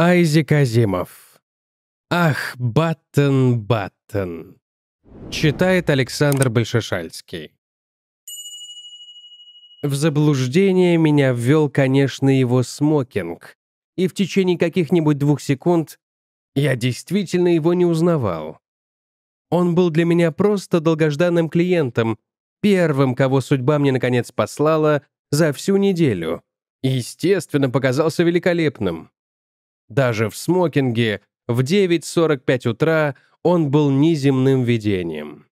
Айзек Азимов. Ах, Баттен, Баттен. Читает Александр Большешальский. В заблуждение меня ввел, конечно, его смокинг, и в течение каких-нибудь двух секунд я действительно его не узнавал. Он был для меня просто долгожданным клиентом, первым, кого судьба мне наконец послала за всю неделю. Естественно, показался великолепным. Даже в смокинге в 9.45 утра он был неземным видением.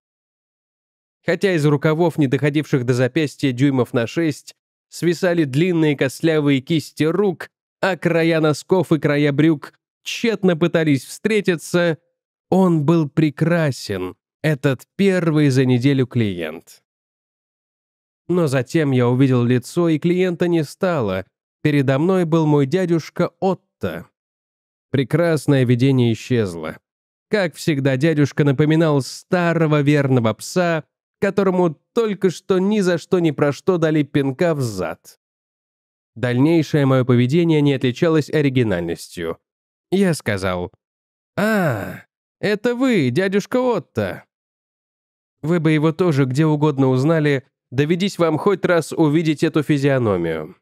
Хотя из рукавов, не доходивших до запястья дюймов на 6, свисали длинные костлявые кисти рук, а края носков и края брюк тщетно пытались встретиться, он был прекрасен, этот первый за неделю клиент. Но затем я увидел лицо, и клиента не стало. Передо мной был мой дядюшка Отто. Прекрасное видение исчезло. Как всегда, дядюшка напоминал старого верного пса, которому только что ни за что ни про что дали пинка в зад. Дальнейшее мое поведение не отличалось оригинальностью. Я сказал, «А, это вы, дядюшка Отто». Вы бы его тоже где угодно узнали, доведись вам хоть раз увидеть эту физиономию.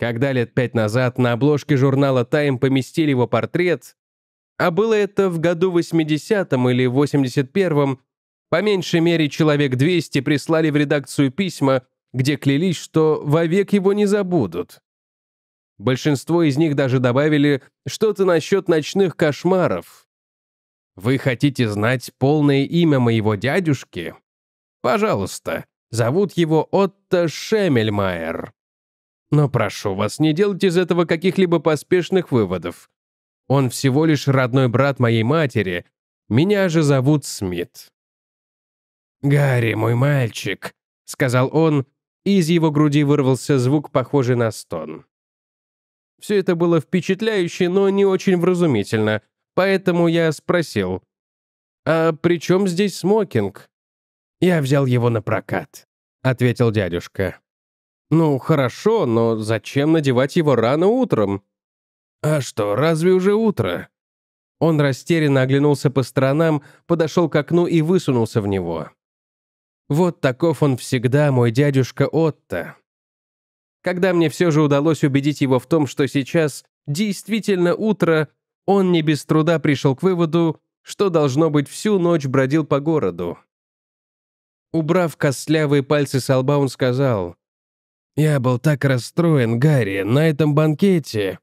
Когда лет пять назад на обложке журнала «Тайм» поместили его портрет, а было это в году 80-м или 81-м, по меньшей мере человек 200 прислали в редакцию письма, где клялись, что вовек его не забудут. Большинство из них даже добавили что-то насчет ночных кошмаров. «Вы хотите знать полное имя моего дядюшки? Пожалуйста, зовут его Отто Шемельмайер». Но прошу вас, не делайте из этого каких-либо поспешных выводов. Он всего лишь родной брат моей матери. Меня же зовут Смит». «Гарри, мой мальчик», — сказал он, и из его груди вырвался звук, похожий на стон. Все это было впечатляюще, но не очень вразумительно, поэтому я спросил, «А при чем здесь смокинг?» «Я взял его на прокат», — ответил дядюшка. «Ну, хорошо, но зачем надевать его рано утром?» «А что, разве уже утро?» Он растерянно оглянулся по сторонам, подошел к окну и высунулся в него. «Вот таков он всегда, мой дядюшка Отто». Когда мне все же удалось убедить его в том, что сейчас действительно утро, он не без труда пришел к выводу, что, должно быть, всю ночь бродил по городу. Убрав костлявые пальцы со лба, он сказал, я был так расстроен, Гарри, на этом банкете.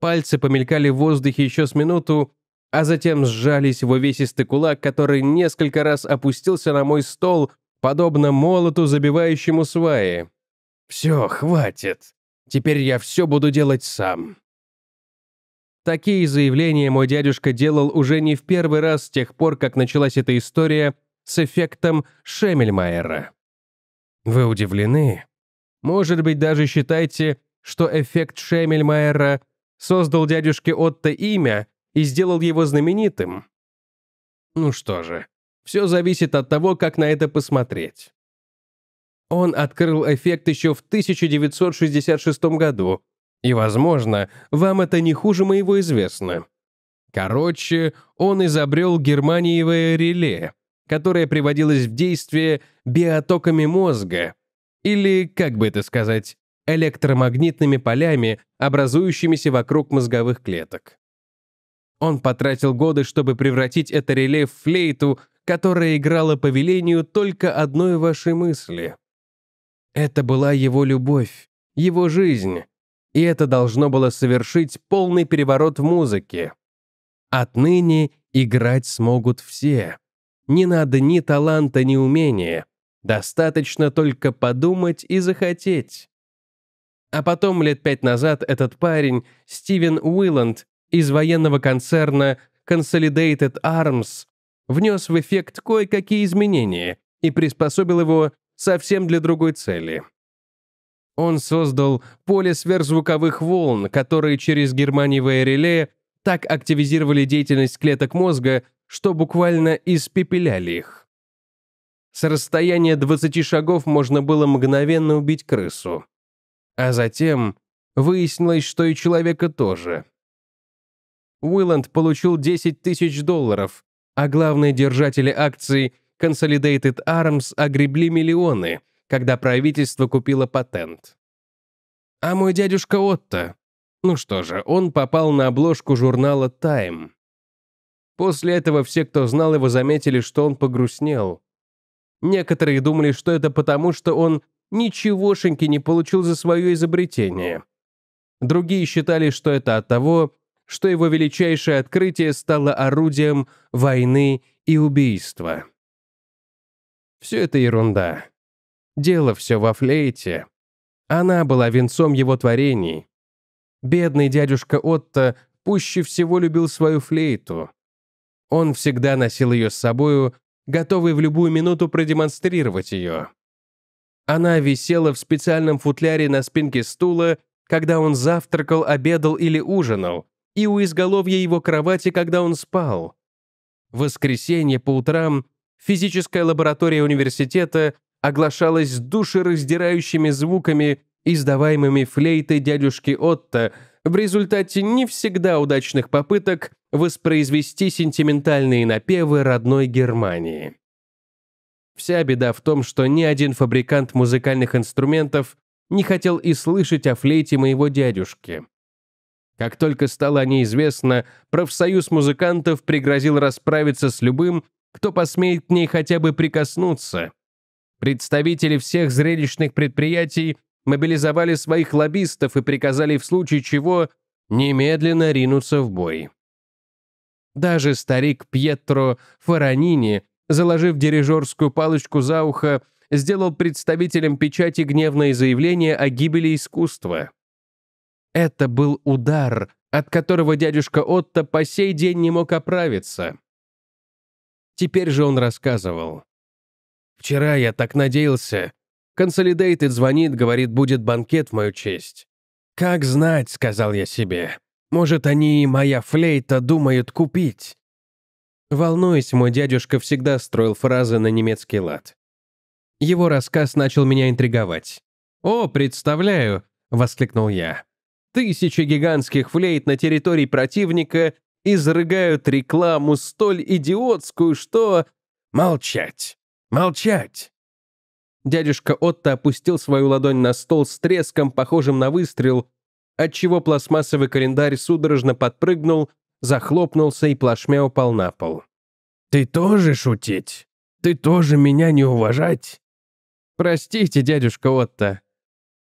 Пальцы помелькали в воздухе еще с минуту, а затем сжались в увесистый кулак, который несколько раз опустился на мой стол, подобно молоту, забивающему сваи. «Все, хватит. Теперь я все буду делать сам». Такие заявления мой дядюшка делал уже не в первый раз с тех пор, как началась эта история с эффектом Шемельмайера. «Вы удивлены?» Может быть, даже считайте, что эффект Шемельмайера создал дядюшке Отто имя и сделал его знаменитым. Ну что же, все зависит от того, как на это посмотреть. Он открыл эффект еще в 1966 году, и, возможно, вам это не хуже моего известно. Короче, он изобрел германиевое реле, которое приводилось в действие биотоками мозга, или, как бы это сказать, электромагнитными полями, образующимися вокруг мозговых клеток. Он потратил годы, чтобы превратить это реле в флейту, которая играла по велению только одной вашей мысли. Это была его любовь, его жизнь, и это должно было совершить полный переворот в музыке. Отныне играть смогут все. Не надо ни таланта, ни умения. Достаточно только подумать и захотеть. А потом лет пять назад этот парень, Стивен Уилланд, из военного концерна Consolidated Arms, внес в эффект кое-какие изменения и приспособил его совсем для другой цели. Он создал поле сверхзвуковых волн, которые через германиевое реле так активизировали деятельность клеток мозга, что буквально испепеляли их. С расстояния 20 шагов можно было мгновенно убить крысу. А затем выяснилось, что и человека тоже. Уилланд получил 10 тысяч долларов, а главные держатели акций Consolidated Arms огребли миллионы, когда правительство купило патент. А мой дядюшка Отто? Ну что же, он попал на обложку журнала Time. После этого все, кто знал его, заметили, что он погрустнел. Некоторые думали, что это потому, что он ничегошеньки не получил за свое изобретение. Другие считали, что это от того, что его величайшее открытие стало орудием войны и убийства. Все это ерунда. Дело все во флейте. Она была венцом его творений. Бедный дядюшка Отто пуще всего любил свою флейту. Он всегда носил ее с собою готовый в любую минуту продемонстрировать ее. Она висела в специальном футляре на спинке стула, когда он завтракал, обедал или ужинал, и у изголовья его кровати, когда он спал. В воскресенье по утрам физическая лаборатория университета оглашалась душераздирающими звуками, издаваемыми флейтой дядюшки Отто — в результате не всегда удачных попыток воспроизвести сентиментальные напевы родной Германии. Вся беда в том, что ни один фабрикант музыкальных инструментов не хотел и слышать о флейте моего дядюшки. Как только стало неизвестно, профсоюз музыкантов пригрозил расправиться с любым, кто посмеет к ней хотя бы прикоснуться. Представители всех зрелищных предприятий мобилизовали своих лоббистов и приказали в случае чего немедленно ринуться в бой. Даже старик Пьетро Фаранини, заложив дирижерскую палочку за ухо, сделал представителям печати гневное заявление о гибели искусства. Это был удар, от которого дядюшка Отто по сей день не мог оправиться. Теперь же он рассказывал. «Вчера я так надеялся, Консолидейтед звонит, говорит, будет банкет в мою честь. «Как знать», — сказал я себе. «Может, они и моя флейта думают купить». Волнуясь, мой дядюшка всегда строил фразы на немецкий лад. Его рассказ начал меня интриговать. «О, представляю!» — воскликнул я. «Тысячи гигантских флейт на территории противника изрыгают рекламу столь идиотскую, что...» «Молчать! Молчать!» Дядюшка Отто опустил свою ладонь на стол с треском, похожим на выстрел, отчего пластмассовый календарь судорожно подпрыгнул, захлопнулся и плашмя упал на пол. «Ты тоже шутить? Ты тоже меня не уважать?» «Простите, дядюшка Отто.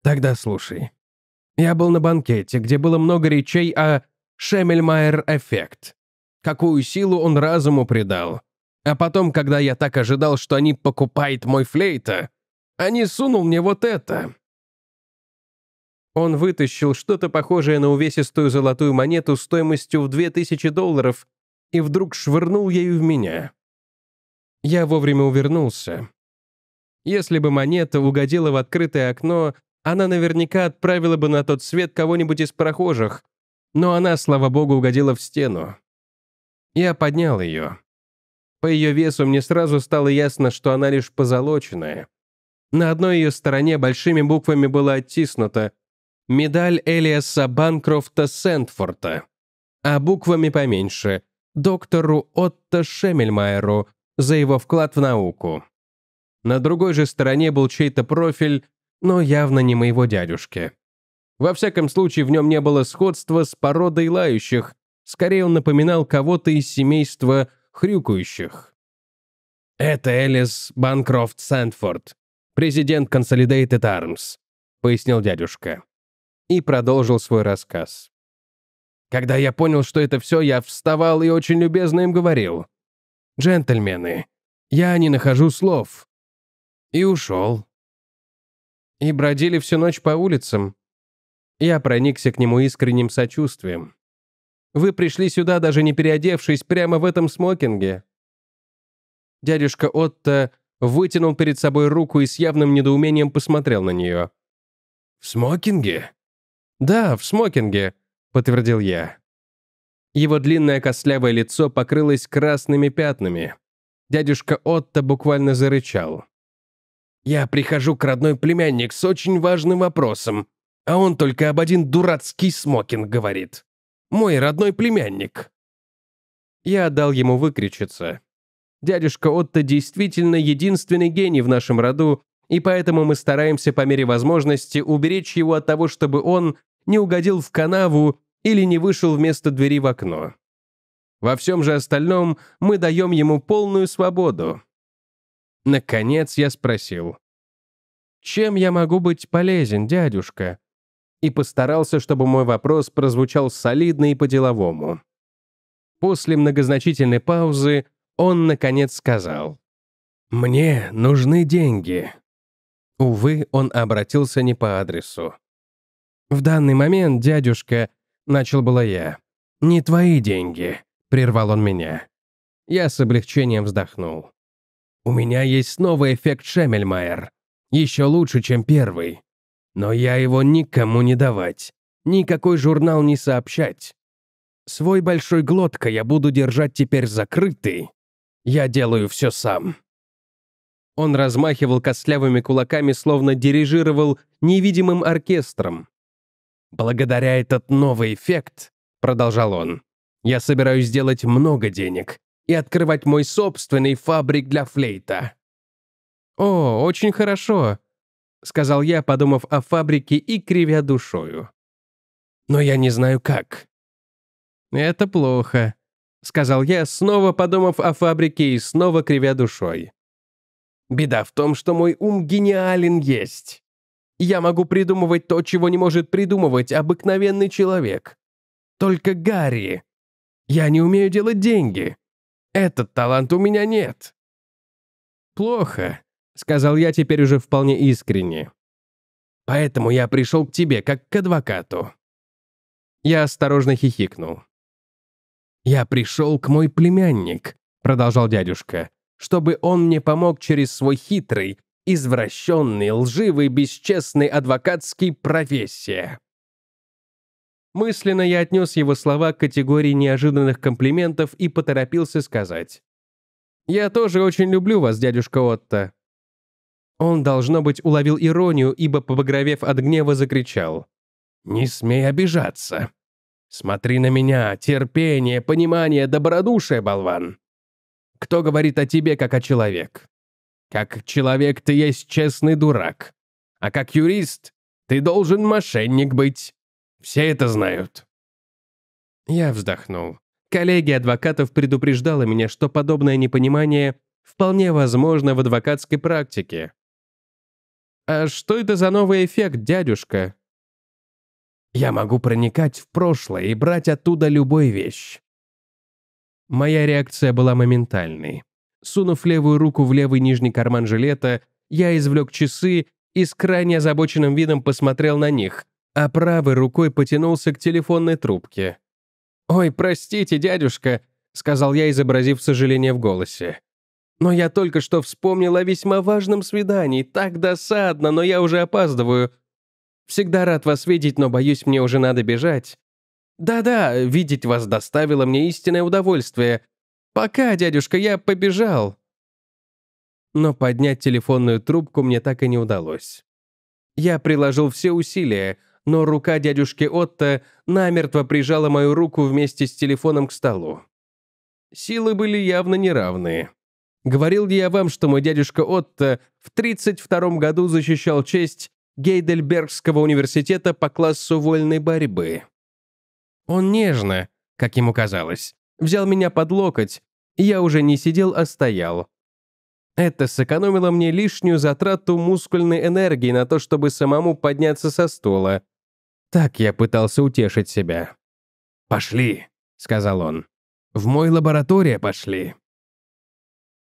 Тогда слушай. Я был на банкете, где было много речей о Шемельмайер-эффект. Какую силу он разуму придал. А потом, когда я так ожидал, что они покупают мой флейта, а сунул мне вот это». Он вытащил что-то похожее на увесистую золотую монету стоимостью в 2000 долларов и вдруг швырнул ею в меня. Я вовремя увернулся. Если бы монета угодила в открытое окно, она наверняка отправила бы на тот свет кого-нибудь из прохожих, но она, слава богу, угодила в стену. Я поднял ее. По ее весу мне сразу стало ясно, что она лишь позолоченная. На одной ее стороне большими буквами было оттиснуто «Медаль Элиаса Банкрофта Сентфорта», а буквами поменьше «Доктору Отто Шемельмайеру за его вклад в науку». На другой же стороне был чей-то профиль, но явно не моего дядюшки. Во всяком случае, в нем не было сходства с породой лающих, скорее он напоминал кого-то из семейства хрюкающих. «Это Элис Банкрофт Сентфорд президент Consolidated Arms», — пояснил дядюшка. И продолжил свой рассказ. «Когда я понял, что это все, я вставал и очень любезно им говорил. «Джентльмены, я не нахожу слов». И ушел. И бродили всю ночь по улицам. Я проникся к нему искренним сочувствием. Вы пришли сюда, даже не переодевшись, прямо в этом смокинге. Дядюшка Отто вытянул перед собой руку и с явным недоумением посмотрел на нее. «В смокинге?» «Да, в смокинге», — подтвердил я. Его длинное костлявое лицо покрылось красными пятнами. Дядюшка Отто буквально зарычал. «Я прихожу к родной племянник с очень важным вопросом, а он только об один дурацкий смокинг говорит. Мой родной племянник». Я дал ему выкричиться. Дядюшка Отто действительно единственный гений в нашем роду, и поэтому мы стараемся по мере возможности уберечь его от того, чтобы он не угодил в канаву или не вышел вместо двери в окно. Во всем же остальном мы даем ему полную свободу. Наконец я спросил. «Чем я могу быть полезен, дядюшка?» И постарался, чтобы мой вопрос прозвучал солидно и по-деловому. После многозначительной паузы он, наконец, сказал. «Мне нужны деньги». Увы, он обратился не по адресу. «В данный момент, дядюшка, — начал было я, — не твои деньги», — прервал он меня. Я с облегчением вздохнул. «У меня есть новый эффект Шемельмайер. Еще лучше, чем первый. Но я его никому не давать, никакой журнал не сообщать. Свой большой глотка я буду держать теперь закрытый, я делаю все сам». Он размахивал костлявыми кулаками, словно дирижировал невидимым оркестром. «Благодаря этот новый эффект», — продолжал он, — «я собираюсь сделать много денег и открывать мой собственный фабрик для флейта». «О, очень хорошо», — сказал я, подумав о фабрике и кривя душою. «Но я не знаю как». «Это плохо», сказал я, снова подумав о фабрике и снова кривя душой. Беда в том, что мой ум гениален есть. Я могу придумывать то, чего не может придумывать обыкновенный человек. Только Гарри. Я не умею делать деньги. Этот талант у меня нет. Плохо, сказал я теперь уже вполне искренне. Поэтому я пришел к тебе, как к адвокату. Я осторожно хихикнул. «Я пришел к мой племянник», — продолжал дядюшка, «чтобы он мне помог через свой хитрый, извращенный, лживый, бесчестный адвокатский профессия». Мысленно я отнес его слова к категории неожиданных комплиментов и поторопился сказать. «Я тоже очень люблю вас, дядюшка Отто». Он, должно быть, уловил иронию, ибо, побагровев от гнева, закричал. «Не смей обижаться. Смотри на меня, терпение, понимание, добродушие, болван. Кто говорит о тебе, как о человек? Как человек ты есть честный дурак. А как юрист ты должен мошенник быть. Все это знают. Я вздохнул. Коллегия адвокатов предупреждала меня, что подобное непонимание вполне возможно в адвокатской практике. «А что это за новый эффект, дядюшка?» Я могу проникать в прошлое и брать оттуда любую вещь. Моя реакция была моментальной. Сунув левую руку в левый нижний карман жилета, я извлек часы и с крайне озабоченным видом посмотрел на них, а правой рукой потянулся к телефонной трубке. «Ой, простите, дядюшка», — сказал я, изобразив сожаление в голосе. «Но я только что вспомнил о весьма важном свидании. Так досадно, но я уже опаздываю. Всегда рад вас видеть, но, боюсь, мне уже надо бежать. Да-да, видеть вас доставило мне истинное удовольствие. Пока, дядюшка, я побежал. Но поднять телефонную трубку мне так и не удалось. Я приложил все усилия, но рука дядюшки Отто намертво прижала мою руку вместе с телефоном к столу. Силы были явно неравные. Говорил ли я вам, что мой дядюшка Отто в 32-м году защищал честь Гейдельбергского университета по классу вольной борьбы. Он нежно, как ему казалось, взял меня под локоть, и я уже не сидел, а стоял. Это сэкономило мне лишнюю затрату мускульной энергии на то, чтобы самому подняться со стула. Так я пытался утешить себя. «Пошли», — сказал он. «В мой лаборатория пошли».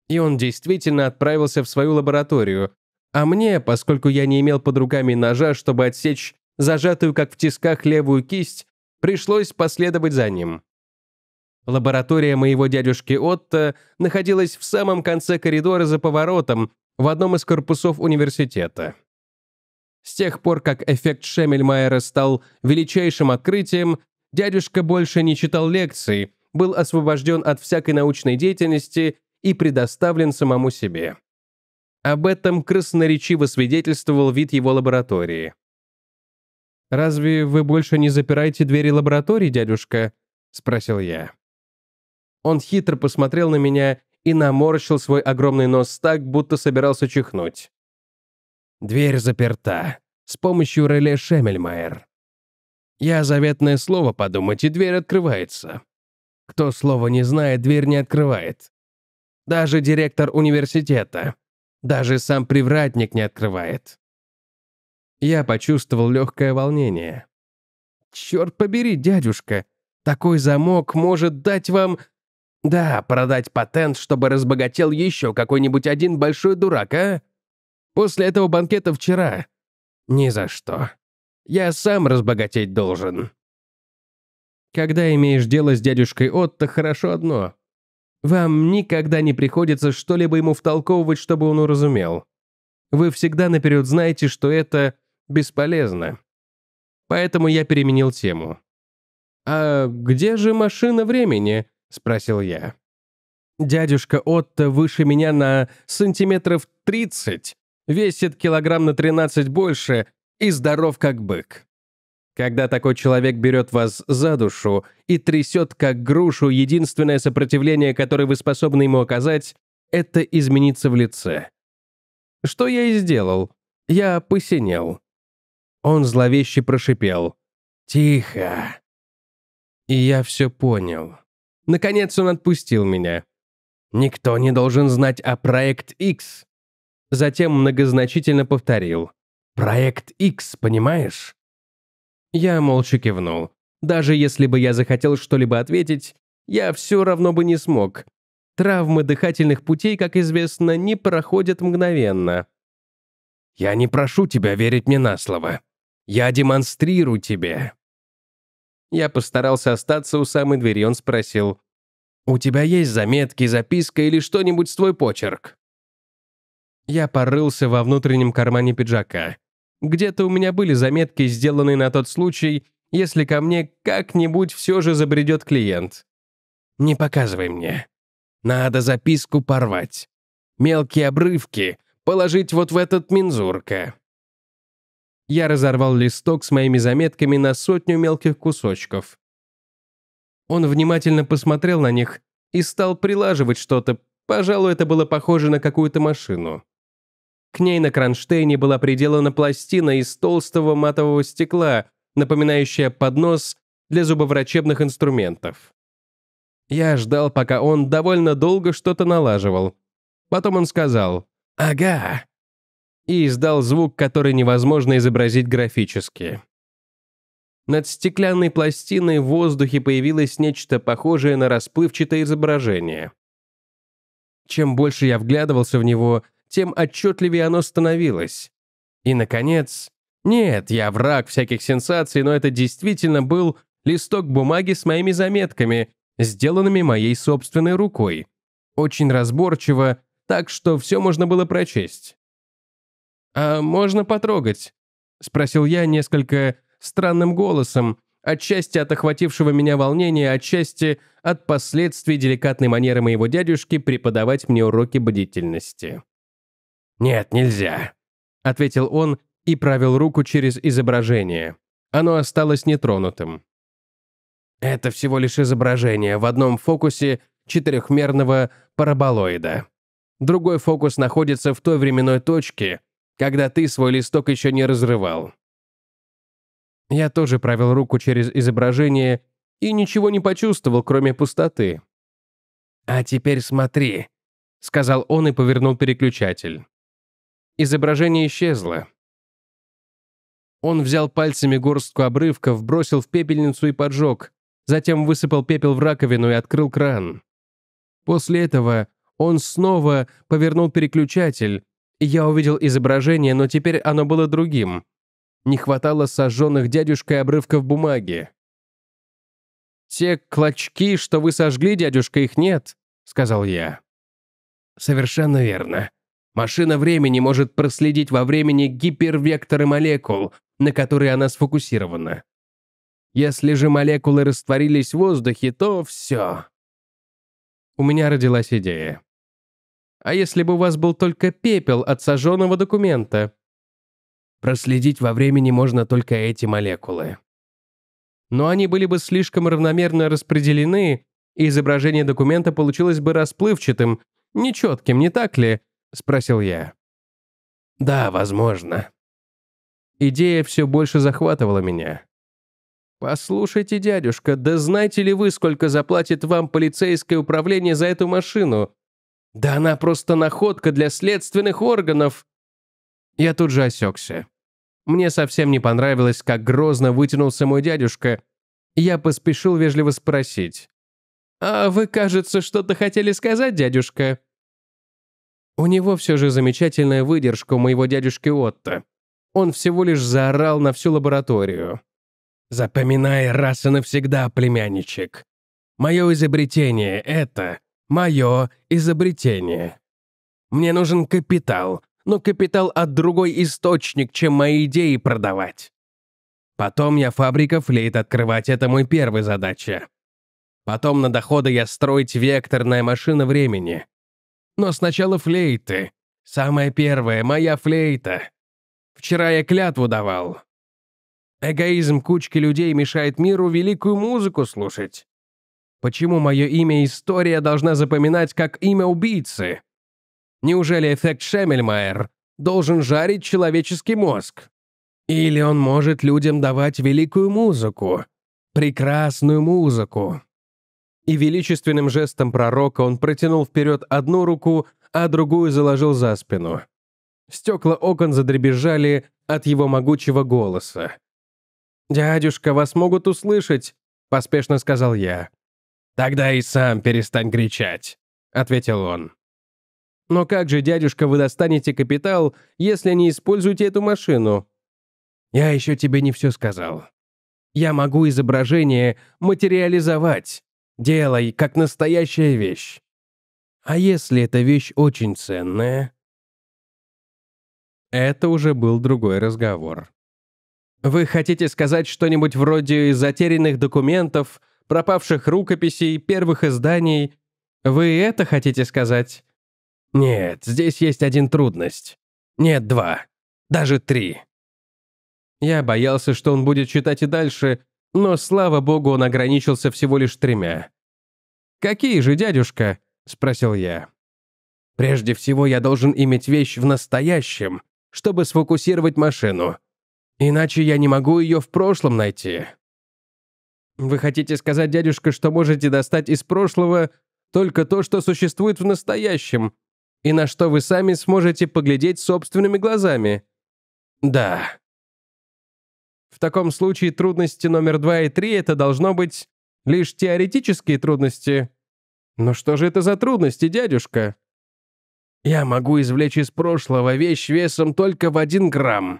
И он действительно отправился в свою лабораторию, а мне, поскольку я не имел под руками ножа, чтобы отсечь зажатую как в тисках левую кисть, пришлось последовать за ним. Лаборатория моего дядюшки Отто находилась в самом конце коридора за поворотом, в одном из корпусов университета. С тех пор, как эффект Шемельмайера стал величайшим открытием, дядюшка больше не читал лекций, был освобожден от всякой научной деятельности и предоставлен самому себе. Об этом красноречиво свидетельствовал вид его лаборатории. «Разве вы больше не запираете двери лаборатории, дядюшка?» — спросил я. Он хитро посмотрел на меня и наморщил свой огромный нос так, будто собирался чихнуть. «Дверь заперта. С помощью реле Шемельмайер. Я заветное слово подумать, и дверь открывается. Кто слова не знает, дверь не открывает. Даже директор университета. Даже сам привратник не открывает. Я почувствовал легкое волнение. «Черт побери, дядюшка, такой замок может дать вам...» «Да, продать патент, чтобы разбогател еще какой-нибудь один большой дурак, а? После этого банкета вчера. Ни за что. Я сам разбогатеть должен». Когда имеешь дело с дядюшкой Отто, хорошо одно. Вам никогда не приходится что-либо ему втолковывать, чтобы он уразумел. Вы всегда наперед знаете, что это бесполезно. Поэтому я переменил тему. «А где же машина времени?» — спросил я. «Дядюшка Отто выше меня на сантиметров тридцать, весит килограмм на тринадцать больше и здоров как бык. Когда такой человек берет вас за душу и трясет как грушу, единственное сопротивление, которое вы способны ему оказать, это измениться в лице. Что я и сделал. Я посинел. Он зловеще прошипел. «Тихо». И я все понял. Наконец он отпустил меня. «Никто не должен знать о Проект X». Затем многозначительно повторил. «Проект X, понимаешь?» Я молча кивнул. Даже если бы я захотел что-либо ответить, я все равно бы не смог. Травмы дыхательных путей, как известно, не проходят мгновенно. «Я не прошу тебя верить мне на слово. Я демонстрирую тебе». Я постарался остаться у самой двери, он спросил. «У тебя есть заметки, записка или что-нибудь с твой почерк?» Я порылся во внутреннем кармане пиджака. Где-то у меня были заметки, сделанные на тот случай, если ко мне как-нибудь все же забредет клиент. Не показывай мне. Надо записку порвать. Мелкие обрывки положить вот в этот мензурка. Я разорвал листок с моими заметками на сотню мелких кусочков. Он внимательно посмотрел на них и стал прилаживать что-то. Пожалуй, это было похоже на какую-то машину. К ней на кронштейне была приделана пластина из толстого матового стекла, напоминающая поднос для зубоврачебных инструментов. Я ждал, пока он довольно долго что-то налаживал. Потом он сказал «Ага» и издал звук, который невозможно изобразить графически. Над стеклянной пластиной в воздухе появилось нечто похожее на расплывчатое изображение. Чем больше я вглядывался в него, тем отчетливее оно становилось. И, наконец... Нет, я враг всяких сенсаций, но это действительно был листок бумаги с моими заметками, сделанными моей собственной рукой. Очень разборчиво, так что все можно было прочесть. «А можно потрогать?» — спросил я несколько странным голосом, отчасти от охватившего меня волнения, отчасти от последствий деликатной манеры моего дядюшки преподавать мне уроки бдительности. «Нет, нельзя», — ответил он и правил руку через изображение. Оно осталось нетронутым. «Это всего лишь изображение в одном фокусе четырехмерного параболоида. Другой фокус находится в той временной точке, когда ты свой листок еще не разрывал». Я тоже правил руку через изображение и ничего не почувствовал, кроме пустоты. «А теперь смотри», — сказал он и повернул переключатель. Изображение исчезло. Он взял пальцами горстку обрывков, бросил в пепельницу и поджег, затем высыпал пепел в раковину и открыл кран. После этого он снова повернул переключатель, и я увидел изображение, но теперь оно было другим. Не хватало сожженных дядюшкой обрывков бумаги. «Те клочки, что вы сожгли, дядюшка, их нет», — сказал я. «Совершенно верно», Машина времени может проследить во времени гипервекторы молекул, на которые она сфокусирована. Если же молекулы растворились в воздухе, то все. У меня родилась идея. А если бы у вас был только пепел от сожженного документа? Проследить во времени можно только эти молекулы. Но они были бы слишком равномерно распределены, и изображение документа получилось бы расплывчатым, нечетким, не так ли, — спросил я. «Да, возможно». Идея все больше захватывала меня. «Послушайте, дядюшка, да знаете ли вы, сколько заплатит вам полицейское управление за эту машину? Да она просто находка для следственных органов!» Я тут же осекся. Мне совсем не понравилось, как грозно вытянулся мой дядюшка. Я поспешил вежливо спросить. «А вы, кажется, что-то хотели сказать, дядюшка?» У него все же замечательная выдержка у моего дядюшки Отто. Он всего лишь заорал на всю лабораторию. «Запоминай раз и навсегда, племянничек. Мое изобретение — это мое изобретение. Мне нужен капитал, но капитал от другой источник, чем мои идеи продавать. Потом я фабрика флейт открывать, это мой первая задача. Потом на доходы я строить векторная машина времени. Но сначала флейты. Самая первая, моя флейта. Вчера я клятву давал. Эгоизм кучки людей мешает миру великую музыку слушать. Почему мое имя история должна запоминать как имя убийцы? Неужели эффект Шемельмайер должен жарить человеческий мозг? Или он может людям давать великую музыку? Прекрасную музыку и величественным жестом пророка он протянул вперед одну руку, а другую заложил за спину. Стекла окон задребезжали от его могучего голоса. «Дядюшка, вас могут услышать», — поспешно сказал я. «Тогда и сам перестань кричать», — ответил он. «Но как же, дядюшка, вы достанете капитал, если не используете эту машину?» «Я еще тебе не все сказал. Я могу изображение материализовать, Делай, как настоящая вещь. А если эта вещь очень ценная? Это уже был другой разговор. Вы хотите сказать что-нибудь вроде затерянных документов, пропавших рукописей, первых изданий? Вы это хотите сказать? Нет, здесь есть один трудность. Нет, два. Даже три. Я боялся, что он будет читать и дальше, но, слава богу, он ограничился всего лишь тремя. «Какие же, дядюшка?» — спросил я. «Прежде всего я должен иметь вещь в настоящем, чтобы сфокусировать машину. Иначе я не могу ее в прошлом найти». «Вы хотите сказать, дядюшка, что можете достать из прошлого только то, что существует в настоящем, и на что вы сами сможете поглядеть собственными глазами?» «Да», в таком случае трудности номер два и три это должно быть лишь теоретические трудности. Но что же это за трудности, дядюшка? Я могу извлечь из прошлого вещь весом только в один грамм.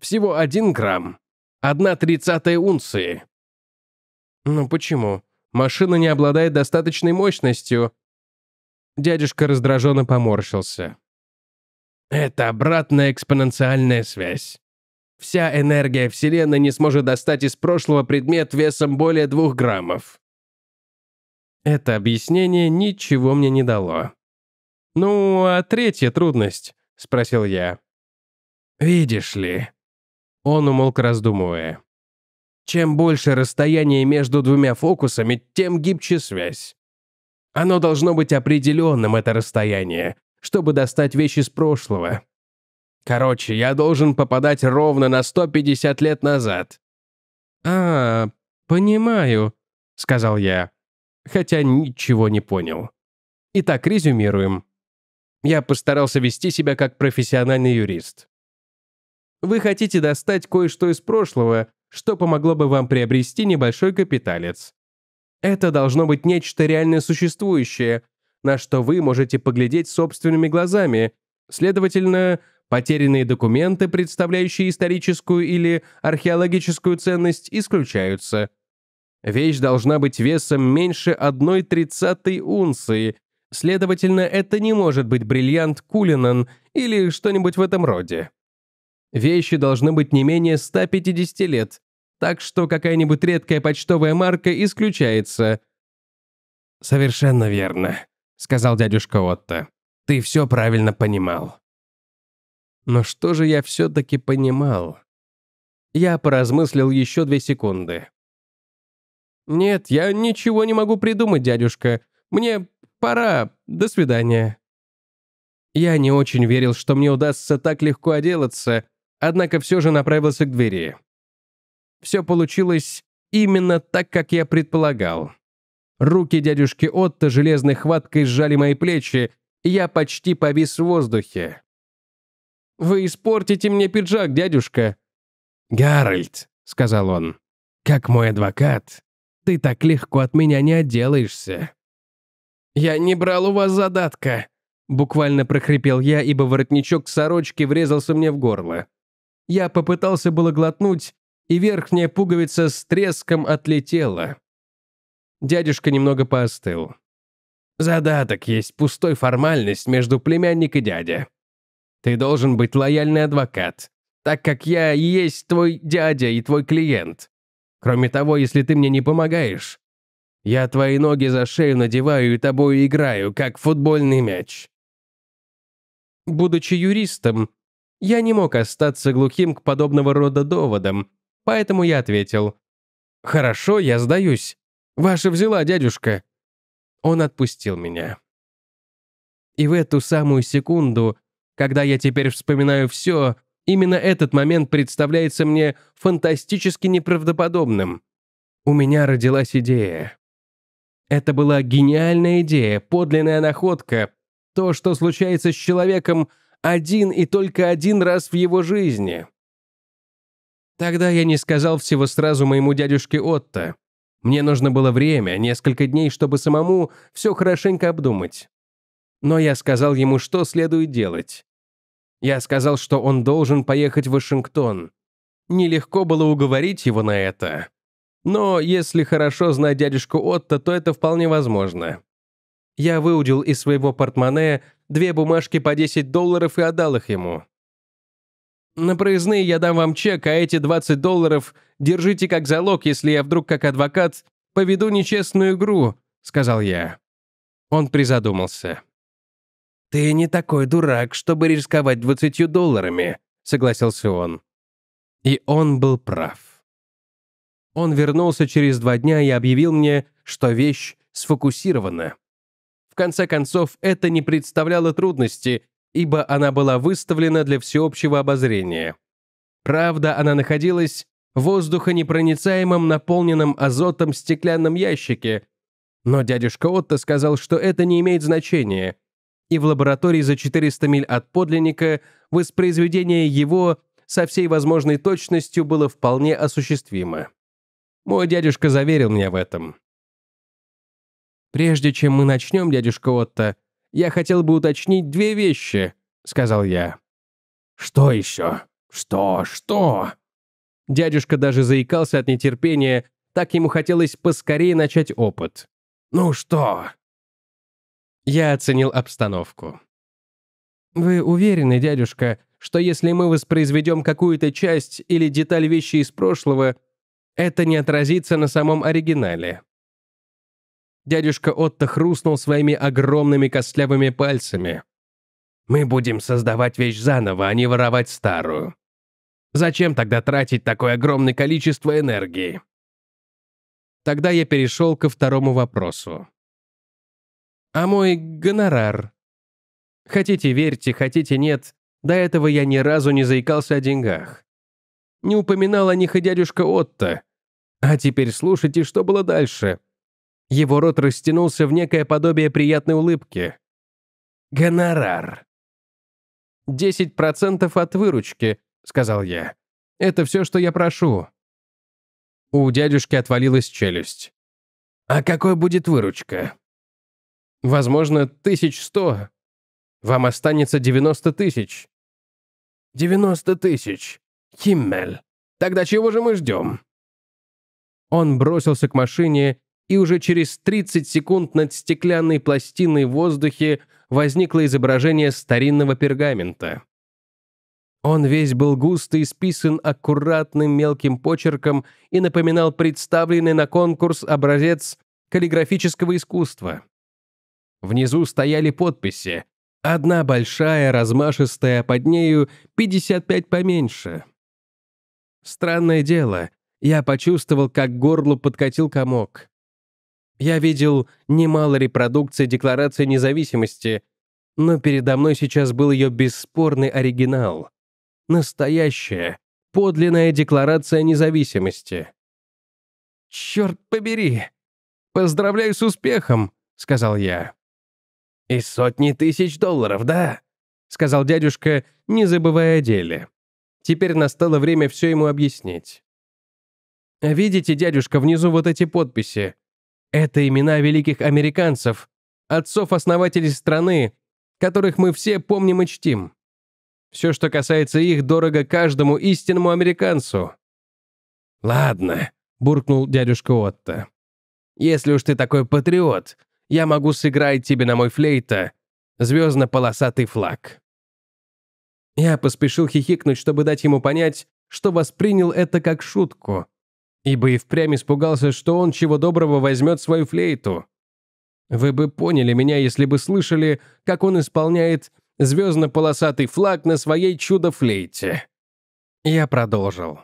Всего один грамм. Одна тридцатая унции. Ну почему? Машина не обладает достаточной мощностью. Дядюшка раздраженно поморщился. Это обратная экспоненциальная связь. Вся энергия Вселенной не сможет достать из прошлого предмет весом более двух граммов. Это объяснение ничего мне не дало. «Ну, а третья трудность?» — спросил я. «Видишь ли...» Он умолк, раздумывая. «Чем больше расстояние между двумя фокусами, тем гибче связь. Оно должно быть определенным, это расстояние, чтобы достать вещь из прошлого. Короче, я должен попадать ровно на 150 лет назад». «А, понимаю», — сказал я, хотя ничего не понял. Итак, резюмируем. Я постарался вести себя как профессиональный юрист. Вы хотите достать кое-что из прошлого, что помогло бы вам приобрести небольшой капиталец. Это должно быть нечто реально существующее, на что вы можете поглядеть собственными глазами, следовательно, Потерянные документы, представляющие историческую или археологическую ценность, исключаются. Вещь должна быть весом меньше 1,30 унции, следовательно, это не может быть бриллиант Кулинан или что-нибудь в этом роде. Вещи должны быть не менее 150 лет, так что какая-нибудь редкая почтовая марка исключается. «Совершенно верно», — сказал дядюшка Отто. «Ты все правильно понимал». Но что же я все-таки понимал? Я поразмыслил еще две секунды. «Нет, я ничего не могу придумать, дядюшка. Мне пора. До свидания». Я не очень верил, что мне удастся так легко оделаться, однако все же направился к двери. Все получилось именно так, как я предполагал. Руки дядюшки Отто железной хваткой сжали мои плечи, и я почти повис в воздухе. «Вы испортите мне пиджак, дядюшка!» «Гарольд», — сказал он, — «как мой адвокат, ты так легко от меня не отделаешься». «Я не брал у вас задатка», — буквально прохрипел я, ибо воротничок сорочки врезался мне в горло. Я попытался было глотнуть, и верхняя пуговица с треском отлетела. Дядюшка немного поостыл. «Задаток есть пустой формальность между племянник и дядя. Ты должен быть лояльный адвокат, так как я и есть твой дядя и твой клиент. Кроме того, если ты мне не помогаешь, я твои ноги за шею надеваю и тобой играю, как футбольный мяч. Будучи юристом, я не мог остаться глухим к подобного рода доводам, поэтому я ответил. «Хорошо, я сдаюсь. Ваша взяла, дядюшка». Он отпустил меня. И в эту самую секунду когда я теперь вспоминаю все, именно этот момент представляется мне фантастически неправдоподобным. У меня родилась идея. Это была гениальная идея, подлинная находка. То, что случается с человеком один и только один раз в его жизни. Тогда я не сказал всего сразу моему дядюшке Отто. Мне нужно было время, несколько дней, чтобы самому все хорошенько обдумать но я сказал ему, что следует делать. Я сказал, что он должен поехать в Вашингтон. Нелегко было уговорить его на это. Но если хорошо знать дядюшку Отто, то это вполне возможно. Я выудил из своего портмоне две бумажки по 10 долларов и отдал их ему. На проездные я дам вам чек, а эти 20 долларов держите как залог, если я вдруг как адвокат поведу нечестную игру», — сказал я. Он призадумался. «Ты не такой дурак, чтобы рисковать двадцатью долларами», — согласился он. И он был прав. Он вернулся через два дня и объявил мне, что вещь сфокусирована. В конце концов, это не представляло трудности, ибо она была выставлена для всеобщего обозрения. Правда, она находилась в воздухонепроницаемом, наполненном азотом стеклянном ящике, но дядюшка Отто сказал, что это не имеет значения — и в лаборатории за 400 миль от подлинника воспроизведение его со всей возможной точностью было вполне осуществимо. Мой дядюшка заверил меня в этом. «Прежде чем мы начнем, дядюшка Отто, я хотел бы уточнить две вещи», — сказал я. «Что еще? Что? Что?» Дядюшка даже заикался от нетерпения, так ему хотелось поскорее начать опыт. «Ну что?» Я оценил обстановку. «Вы уверены, дядюшка, что если мы воспроизведем какую-то часть или деталь вещи из прошлого, это не отразится на самом оригинале?» Дядюшка Отто хрустнул своими огромными костлявыми пальцами. «Мы будем создавать вещь заново, а не воровать старую. Зачем тогда тратить такое огромное количество энергии?» Тогда я перешел ко второму вопросу а мой гонорар. Хотите верьте, хотите нет, до этого я ни разу не заикался о деньгах. Не упоминал о них и дядюшка Отто. А теперь слушайте, что было дальше. Его рот растянулся в некое подобие приятной улыбки. Гонорар. «Десять процентов от выручки», — сказал я. «Это все, что я прошу». У дядюшки отвалилась челюсть. «А какой будет выручка?» Возможно, тысяч сто. Вам останется девяносто тысяч. Девяносто тысяч. Химмель. Тогда чего же мы ждем? Он бросился к машине, и уже через 30 секунд над стеклянной пластиной в воздухе возникло изображение старинного пергамента. Он весь был густо исписан аккуратным мелким почерком и напоминал представленный на конкурс образец каллиграфического искусства. Внизу стояли подписи. Одна большая, размашистая, под нею 55 поменьше. Странное дело, я почувствовал, как горло подкатил комок. Я видел немало репродукций Декларации независимости, но передо мной сейчас был ее бесспорный оригинал. Настоящая, подлинная Декларация независимости. «Черт побери! Поздравляю с успехом!» — сказал я. И сотни тысяч долларов, да?» — сказал дядюшка, не забывая о деле. Теперь настало время все ему объяснить. «Видите, дядюшка, внизу вот эти подписи. Это имена великих американцев, отцов-основателей страны, которых мы все помним и чтим. Все, что касается их, дорого каждому истинному американцу». «Ладно», — буркнул дядюшка Отто. «Если уж ты такой патриот, я могу сыграть тебе на мой флейта звездно-полосатый флаг». Я поспешил хихикнуть, чтобы дать ему понять, что воспринял это как шутку, ибо и впрямь испугался, что он чего доброго возьмет свою флейту. Вы бы поняли меня, если бы слышали, как он исполняет звездно-полосатый флаг на своей чудо-флейте. Я продолжил.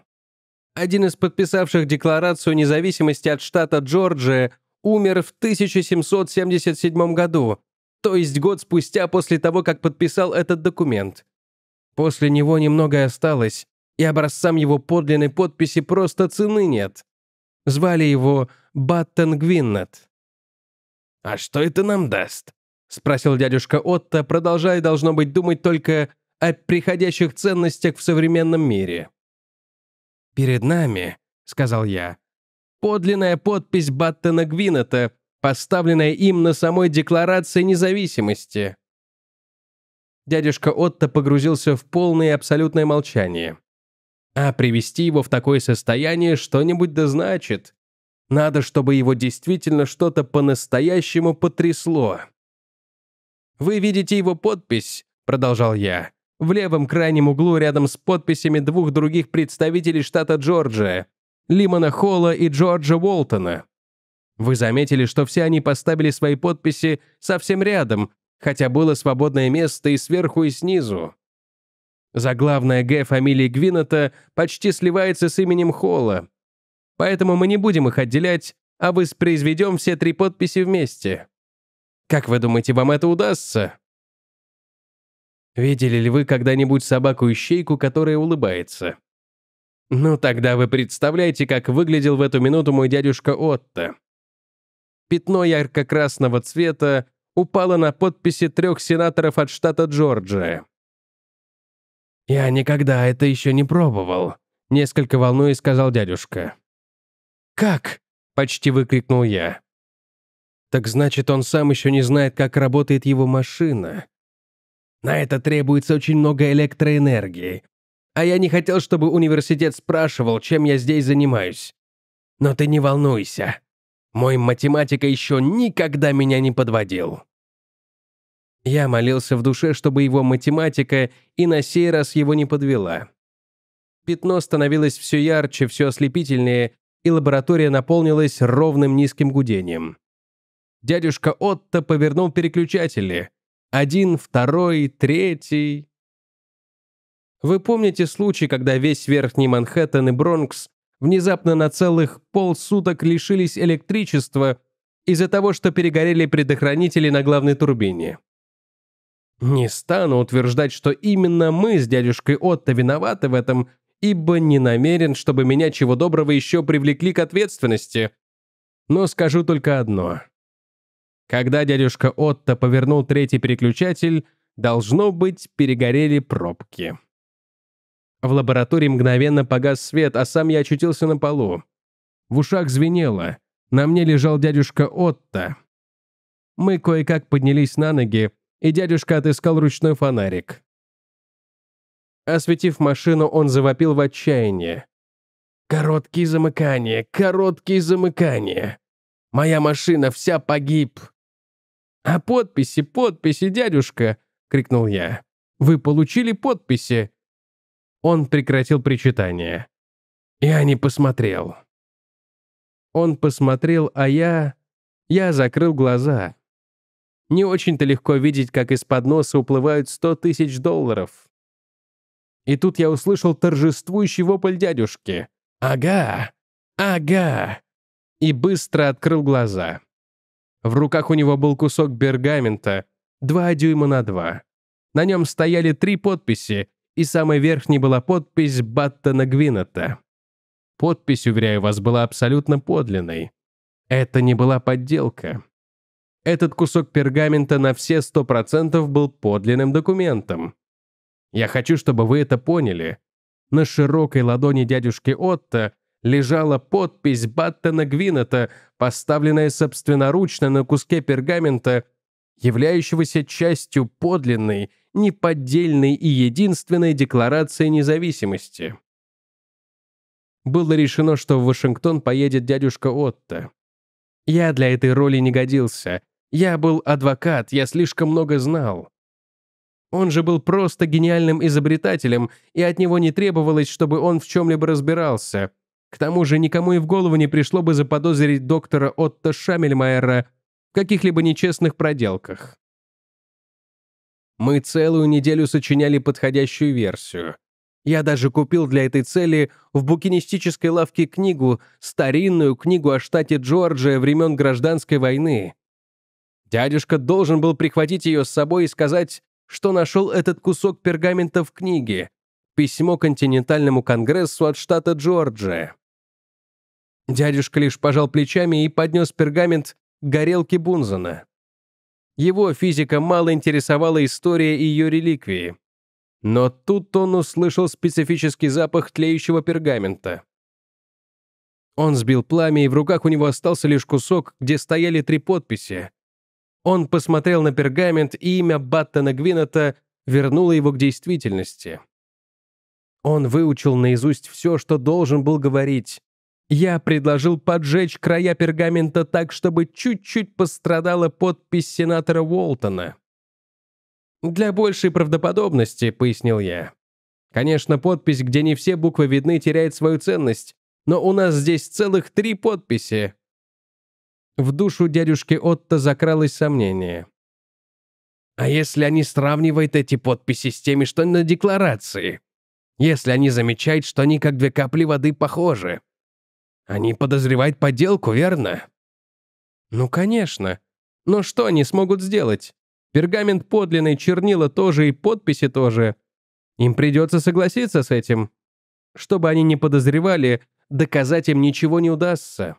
Один из подписавших Декларацию независимости от штата Джорджия умер в 1777 году, то есть год спустя после того, как подписал этот документ. После него немногое осталось, и образцам его подлинной подписи просто цены нет. Звали его Баттен Гвиннет. «А что это нам даст?» — спросил дядюшка Отто, продолжая, должно быть, думать только о приходящих ценностях в современном мире. «Перед нами», — сказал я, подлинная подпись Баттена Гвинета, поставленная им на самой Декларации независимости. Дядюшка Отто погрузился в полное и абсолютное молчание. А привести его в такое состояние что-нибудь да значит. Надо, чтобы его действительно что-то по-настоящему потрясло. «Вы видите его подпись», — продолжал я, «в левом крайнем углу рядом с подписями двух других представителей штата Джорджия, Лимона Холла и Джорджа Уолтона. Вы заметили, что все они поставили свои подписи совсем рядом, хотя было свободное место и сверху, и снизу. Заглавная Г фамилии Гвинета почти сливается с именем Холла. Поэтому мы не будем их отделять, а воспроизведем все три подписи вместе. Как вы думаете, вам это удастся? Видели ли вы когда-нибудь собаку-ищейку, которая улыбается? Ну тогда вы представляете, как выглядел в эту минуту мой дядюшка Отто. Пятно ярко-красного цвета упало на подписи трех сенаторов от штата Джорджия. «Я никогда это еще не пробовал», — несколько волнуясь сказал дядюшка. «Как?» — почти выкрикнул я. «Так значит, он сам еще не знает, как работает его машина. На это требуется очень много электроэнергии, а я не хотел, чтобы университет спрашивал, чем я здесь занимаюсь. Но ты не волнуйся. Мой математика еще никогда меня не подводил. Я молился в душе, чтобы его математика и на сей раз его не подвела. Пятно становилось все ярче, все ослепительнее, и лаборатория наполнилась ровным низким гудением. Дядюшка Отто повернул переключатели. Один, второй, третий. Вы помните случай, когда весь Верхний Манхэттен и Бронкс внезапно на целых полсуток лишились электричества из-за того, что перегорели предохранители на главной турбине? Не стану утверждать, что именно мы с дядюшкой Отто виноваты в этом, ибо не намерен, чтобы меня чего доброго еще привлекли к ответственности. Но скажу только одно. Когда дядюшка Отто повернул третий переключатель, должно быть, перегорели пробки. В лаборатории мгновенно погас свет, а сам я очутился на полу. В ушах звенело. На мне лежал дядюшка Отто. Мы кое-как поднялись на ноги, и дядюшка отыскал ручной фонарик. Осветив машину, он завопил в отчаянии. «Короткие замыкания, короткие замыкания! Моя машина вся погиб!» «А подписи, подписи, дядюшка!» — крикнул я. «Вы получили подписи? Он прекратил причитание. Я не посмотрел. Он посмотрел, а я... Я закрыл глаза. Не очень-то легко видеть, как из-под носа уплывают сто тысяч долларов. И тут я услышал торжествующий вопль дядюшки. «Ага! Ага!» И быстро открыл глаза. В руках у него был кусок бергамента, два дюйма на два. На нем стояли три подписи, и самой верхней была подпись Баттона Гвинета. Подпись, уверяю вас, была абсолютно подлинной. Это не была подделка. Этот кусок пергамента на все сто процентов был подлинным документом. Я хочу, чтобы вы это поняли. На широкой ладони дядюшки Отто лежала подпись Баттона Гвинета, поставленная собственноручно на куске пергамента, являющегося частью подлинной неподдельной и единственной декларации независимости. Было решено, что в Вашингтон поедет дядюшка Отто. Я для этой роли не годился. Я был адвокат, я слишком много знал. Он же был просто гениальным изобретателем, и от него не требовалось, чтобы он в чем-либо разбирался. К тому же никому и в голову не пришло бы заподозрить доктора Отто Шамельмайера в каких-либо нечестных проделках. Мы целую неделю сочиняли подходящую версию. Я даже купил для этой цели в букинистической лавке книгу, старинную книгу о штате Джорджия времен Гражданской войны. Дядюшка должен был прихватить ее с собой и сказать, что нашел этот кусок пергамента в книге. Письмо континентальному конгрессу от штата Джорджия. Дядюшка лишь пожал плечами и поднес пергамент к горелке Бунзена. Его физика мало интересовала история ее реликвии. Но тут он услышал специфический запах тлеющего пергамента. Он сбил пламя, и в руках у него остался лишь кусок, где стояли три подписи. Он посмотрел на пергамент, и имя Баттона Гвинета вернуло его к действительности. Он выучил наизусть все, что должен был говорить. Я предложил поджечь края пергамента так, чтобы чуть-чуть пострадала подпись сенатора Уолтона. «Для большей правдоподобности», — пояснил я. «Конечно, подпись, где не все буквы видны, теряет свою ценность, но у нас здесь целых три подписи». В душу дядюшки Отто закралось сомнение. «А если они сравнивают эти подписи с теми, что на декларации? Если они замечают, что они как две капли воды похожи?» Они подозревают подделку, верно? Ну, конечно. Но что они смогут сделать? Пергамент подлинный, чернила тоже и подписи тоже. Им придется согласиться с этим. Чтобы они не подозревали, доказать им ничего не удастся.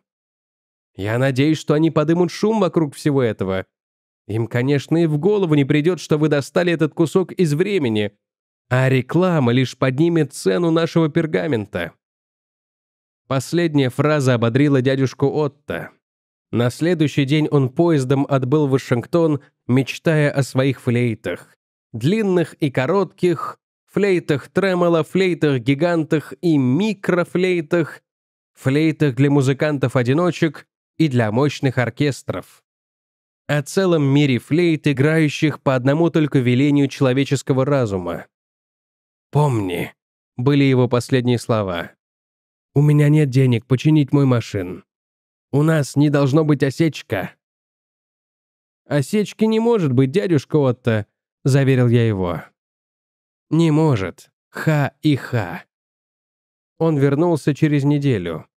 Я надеюсь, что они подымут шум вокруг всего этого. Им, конечно, и в голову не придет, что вы достали этот кусок из времени, а реклама лишь поднимет цену нашего пергамента. Последняя фраза ободрила дядюшку Отто. На следующий день он поездом отбыл в Вашингтон, мечтая о своих флейтах. Длинных и коротких, флейтах тремоло, флейтах-гигантах и микрофлейтах, флейтах для музыкантов-одиночек и для мощных оркестров. О целом мире флейт, играющих по одному только велению человеческого разума. «Помни», — были его последние слова, у меня нет денег починить мой машин. У нас не должно быть осечка». «Осечки не может быть, дядюшка Отто», — заверил я его. «Не может. Ха и ха». Он вернулся через неделю.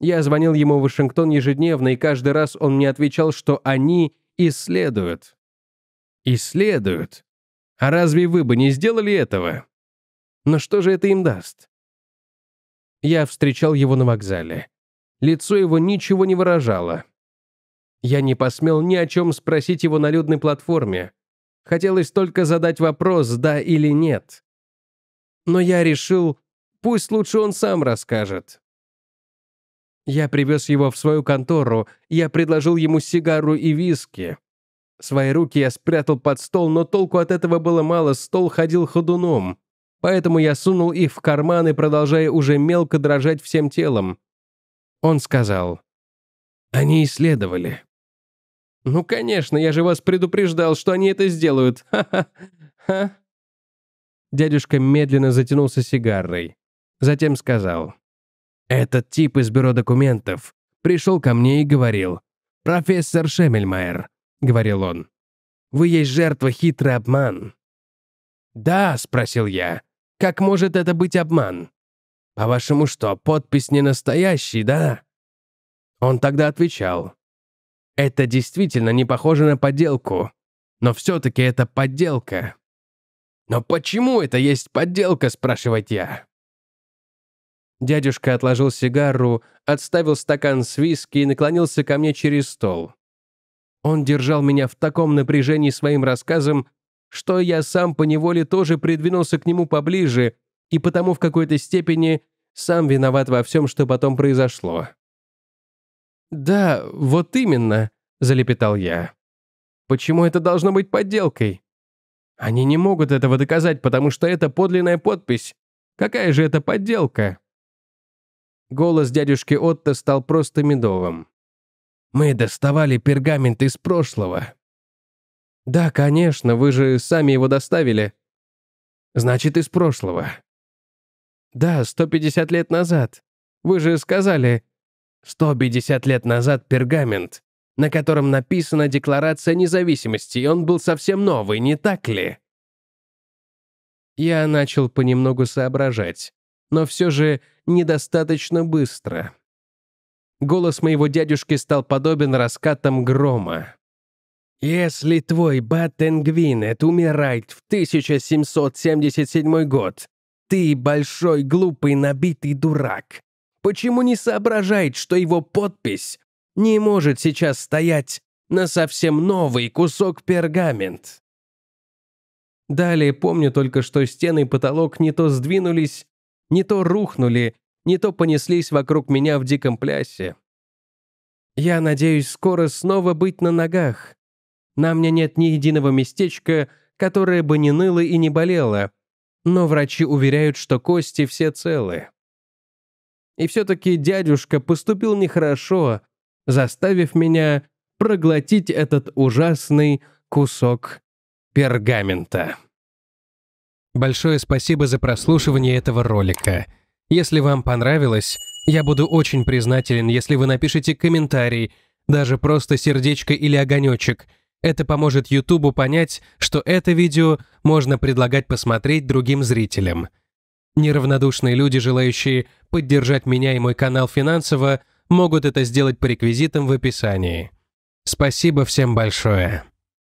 Я звонил ему в Вашингтон ежедневно, и каждый раз он мне отвечал, что они исследуют. Исследуют? А разве вы бы не сделали этого? Но что же это им даст? Я встречал его на вокзале. Лицо его ничего не выражало. Я не посмел ни о чем спросить его на людной платформе. Хотелось только задать вопрос, да или нет. Но я решил, пусть лучше он сам расскажет. Я привез его в свою контору, я предложил ему сигару и виски. Свои руки я спрятал под стол, но толку от этого было мало, стол ходил ходуном поэтому я сунул их в карман и продолжая уже мелко дрожать всем телом. Он сказал, «Они исследовали». «Ну, конечно, я же вас предупреждал, что они это сделают. Ха-ха-ха». Дядюшка медленно затянулся сигарой. Затем сказал, «Этот тип из бюро документов пришел ко мне и говорил, «Профессор Шемельмайер», — говорил он, — «вы есть жертва хитрый обман». «Да», — спросил я, как может это быть обман? По-вашему что, подпись не настоящий, да? Он тогда отвечал. Это действительно не похоже на подделку. Но все-таки это подделка. Но почему это есть подделка, спрашивать я? Дядюшка отложил сигару, отставил стакан с виски и наклонился ко мне через стол. Он держал меня в таком напряжении своим рассказом, что я сам поневоле тоже придвинулся к нему поближе и потому в какой-то степени сам виноват во всем, что потом произошло. «Да, вот именно», — залепетал я. «Почему это должно быть подделкой? Они не могут этого доказать, потому что это подлинная подпись. Какая же это подделка?» Голос дядюшки Отто стал просто медовым. «Мы доставали пергамент из прошлого. «Да, конечно, вы же сами его доставили». «Значит, из прошлого». «Да, 150 лет назад. Вы же сказали...» «150 лет назад пергамент, на котором написана Декларация независимости, и он был совсем новый, не так ли?» Я начал понемногу соображать, но все же недостаточно быстро. Голос моего дядюшки стал подобен раскатам грома. Если твой Баттенгвинет умирает в 1777 год, ты большой, глупый, набитый дурак. Почему не соображает, что его подпись не может сейчас стоять на совсем новый кусок пергамент? Далее помню только, что стены и потолок не то сдвинулись, не то рухнули, не то понеслись вокруг меня в диком плясе. Я надеюсь скоро снова быть на ногах, на мне нет ни единого местечка, которое бы не ныло и не болело. Но врачи уверяют, что кости все целы. И все-таки дядюшка поступил нехорошо, заставив меня проглотить этот ужасный кусок пергамента. Большое спасибо за прослушивание этого ролика. Если вам понравилось, я буду очень признателен, если вы напишите комментарий, даже просто сердечко или огонечек – это поможет Ютубу понять, что это видео можно предлагать посмотреть другим зрителям. Неравнодушные люди, желающие поддержать меня и мой канал финансово, могут это сделать по реквизитам в описании. Спасибо всем большое.